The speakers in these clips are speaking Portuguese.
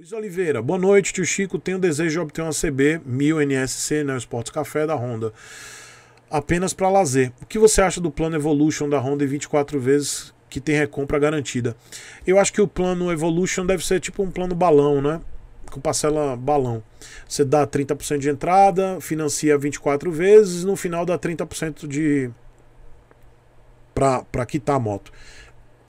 Luiz Oliveira, boa noite, tio Chico. Tenho desejo de obter uma CB 1000 NSC né? Esportes Café da Honda. Apenas para lazer. O que você acha do plano Evolution da Honda em 24 vezes que tem recompra garantida? Eu acho que o plano Evolution deve ser tipo um plano balão, né? Com parcela balão. Você dá 30% de entrada, financia 24 vezes, no final dá 30% de. para quitar a moto.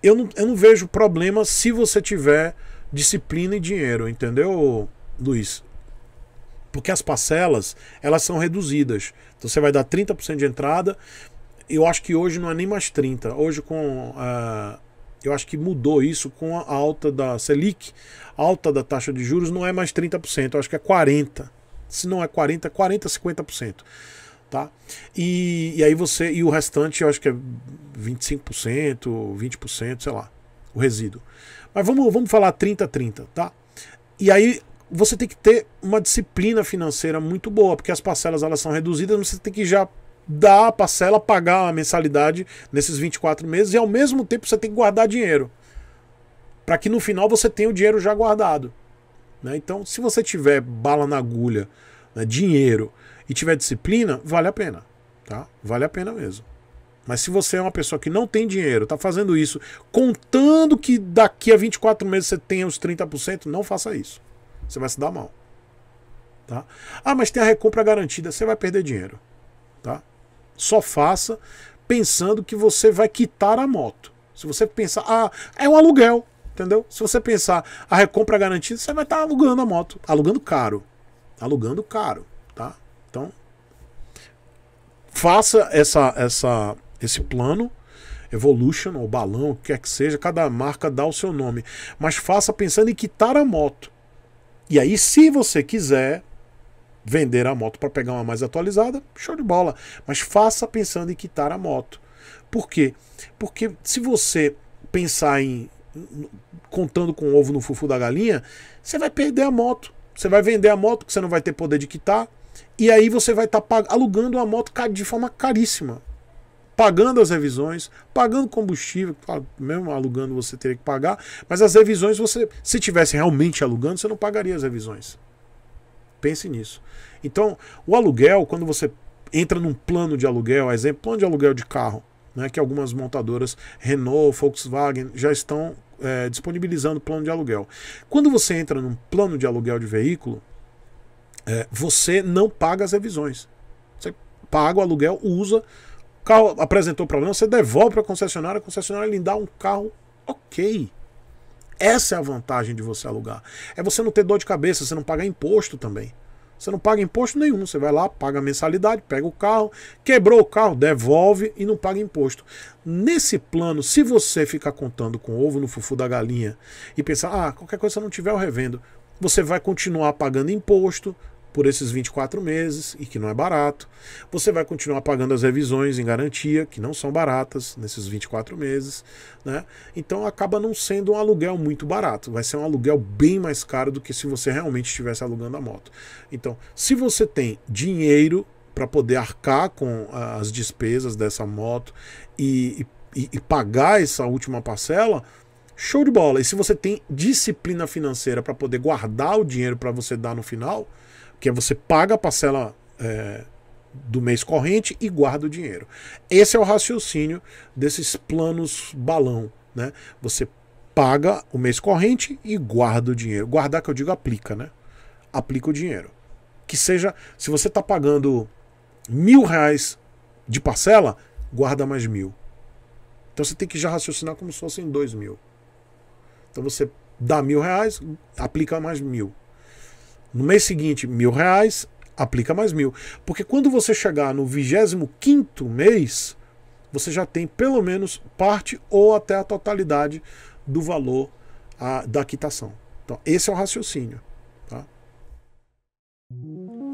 Eu não, eu não vejo problema se você tiver disciplina e dinheiro, entendeu, Luiz? Porque as parcelas, elas são reduzidas. Então você vai dar 30% de entrada. Eu acho que hoje não é nem mais 30. Hoje com uh, eu acho que mudou isso com a alta da Selic, alta da taxa de juros não é mais 30%, eu acho que é 40. Se não é 40, 40, 50%, tá? E, e aí você e o restante eu acho que é 25%, 20%, sei lá, o resíduo. Mas vamos, vamos falar 30-30, tá? E aí você tem que ter uma disciplina financeira muito boa, porque as parcelas elas são reduzidas, você tem que já dar a parcela, pagar a mensalidade nesses 24 meses e ao mesmo tempo você tem que guardar dinheiro. Para que no final você tenha o dinheiro já guardado. Né? Então, se você tiver bala na agulha, né, dinheiro e tiver disciplina, vale a pena. Tá? Vale a pena mesmo. Mas se você é uma pessoa que não tem dinheiro, está fazendo isso, contando que daqui a 24 meses você tenha os 30%, não faça isso. Você vai se dar mal. Tá? Ah, mas tem a recompra garantida, você vai perder dinheiro. Tá? Só faça pensando que você vai quitar a moto. Se você pensar, ah, é um aluguel, entendeu? Se você pensar a recompra garantida, você vai estar alugando a moto, alugando caro. Alugando caro, tá? Então, faça essa, essa esse plano Evolution ou balão, o que quer que seja, cada marca dá o seu nome. Mas faça pensando em quitar a moto. E aí, se você quiser vender a moto para pegar uma mais atualizada, show de bola. Mas faça pensando em quitar a moto. Por quê? Porque se você pensar em contando com o ovo no fufu da galinha, você vai perder a moto. Você vai vender a moto que você não vai ter poder de quitar. E aí você vai estar tá alugando uma moto de forma caríssima pagando as revisões, pagando combustível, tá mesmo alugando você teria que pagar, mas as revisões você, se tivesse realmente alugando, você não pagaria as revisões. Pense nisso. Então, o aluguel, quando você entra num plano de aluguel, exemplo, plano de aluguel de carro, né, que algumas montadoras Renault, Volkswagen já estão é, disponibilizando plano de aluguel. Quando você entra num plano de aluguel de veículo, é, você não paga as revisões. Você paga o aluguel, usa carro apresentou problema, você devolve para a concessionária, a concessionária lhe dá um carro ok. Essa é a vantagem de você alugar. É você não ter dor de cabeça, você não pagar imposto também. Você não paga imposto nenhum. Você vai lá, paga a mensalidade, pega o carro, quebrou o carro, devolve e não paga imposto. Nesse plano, se você ficar contando com ovo no fufu da galinha e pensar, ah, qualquer coisa se eu não tiver, eu revendo, você vai continuar pagando imposto, por esses 24 meses e que não é barato. Você vai continuar pagando as revisões em garantia, que não são baratas nesses 24 meses, né? Então acaba não sendo um aluguel muito barato, vai ser um aluguel bem mais caro do que se você realmente estivesse alugando a moto. Então, se você tem dinheiro para poder arcar com as despesas dessa moto e, e, e pagar essa última parcela, show de bola. E se você tem disciplina financeira para poder guardar o dinheiro para você dar no final, que é você paga a parcela é, do mês corrente e guarda o dinheiro. Esse é o raciocínio desses planos balão. Né? Você paga o mês corrente e guarda o dinheiro. Guardar que eu digo aplica, né? Aplica o dinheiro. Que seja, se você está pagando mil reais de parcela, guarda mais mil. Então você tem que já raciocinar como se fossem dois mil. Então você dá mil reais, aplica mais mil. No mês seguinte, mil reais, aplica mais mil. Porque quando você chegar no 25 mês, você já tem pelo menos parte ou até a totalidade do valor a, ah, da quitação. Então, esse é o raciocínio.